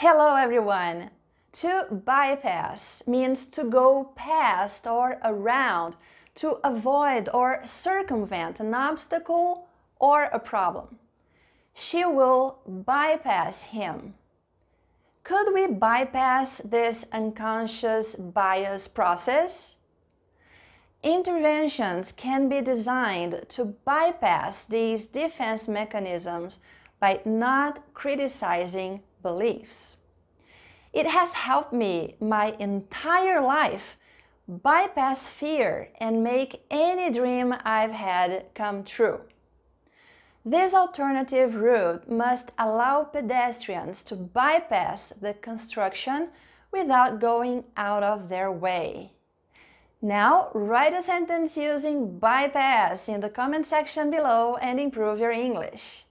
Hello everyone! To bypass means to go past or around, to avoid or circumvent an obstacle or a problem. She will bypass him. Could we bypass this unconscious bias process? Interventions can be designed to bypass these defense mechanisms by not criticizing beliefs. It has helped me my entire life bypass fear and make any dream I've had come true. This alternative route must allow pedestrians to bypass the construction without going out of their way. Now, write a sentence using bypass in the comment section below and improve your English.